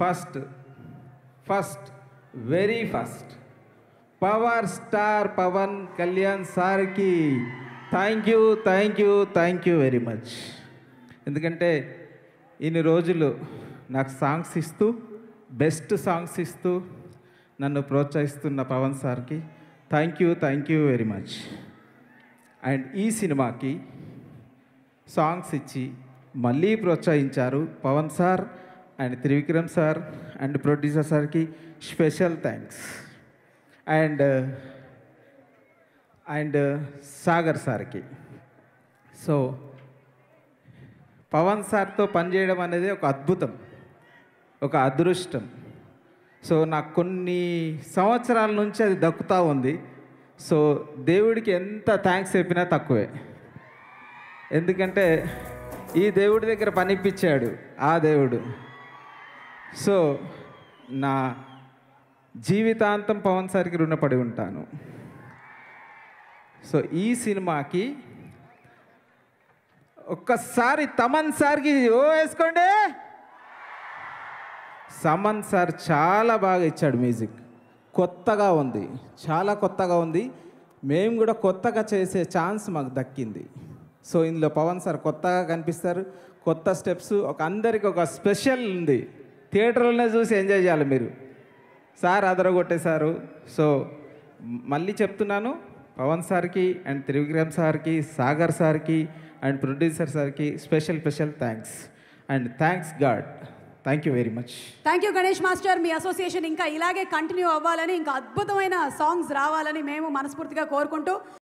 first first very first power star Pawan Kalyan సార్కి thank you thank you thank you very much ఎందుకంటే ఇన్ని రోజులు నాకు సాంగ్స్ ఇస్తూ బెస్ట్ సాంగ్స్ ఇస్తూ నన్ను ప్రోత్సహిస్తున్న పవన్ సార్కి thank you thank you very much and ఈ సినిమాకి సాంగ్స్ ఇచ్చి మళ్ళీ ప్రోత్సహించారు Pawan sir and Trivikram sir and producer సార్కి special thanks and and Sagar సార్కి సో పవన్ సార్తో పనిచేయడం అనేది ఒక అద్భుతం ఒక అదృష్టం సో నాకు కొన్ని సంవత్సరాల నుంచి అది దక్కుతూ ఉంది సో దేవుడికి ఎంత థ్యాంక్స్ చెప్పినా తక్కువే ఎందుకంటే ఈ దేవుడి దగ్గర పనిపించాడు ఆ దేవుడు సో నా జీవితాంతం పవన్ సార్కి రుణపడి ఉంటాను సో ఈ సినిమాకి ఒక్కసారి తమన్ సార్కి ఓ వేసుకోండి సమన్ సార్ చాలా బాగా ఇచ్చాడు మ్యూజిక్ కొత్తగా ఉంది చాలా కొత్తగా ఉంది మేము కూడా కొత్తగా చేసే ఛాన్స్ మాకు దక్కింది సో ఇందులో పవన్ సార్ కొత్తగా కనిపిస్తారు కొత్త స్టెప్స్ ఒక అందరికి ఒక స్పెషల్ ఉంది థియేటర్లోనే చూసి ఎంజాయ్ చేయాలి మీరు సార్ అదరగొట్టేశారు సో మళ్ళీ చెప్తున్నాను పవన్ సార్కి అండ్ త్రివిక్రమ్ సార్కి సాగర్ సార్కి అండ్ ప్రొడ్యూసర్ సార్కి special special thanks and thanks god thank you very much thank you Ganesh master మీ అసోసియేషన్ ఇంకా ఇలాగే కంటిన్యూ అవ్వాలని ఇంకా అద్భుతమైన సాంగ్స్ రావాలని మేము మనస్ఫూర్తిగా కోరుకుంటూ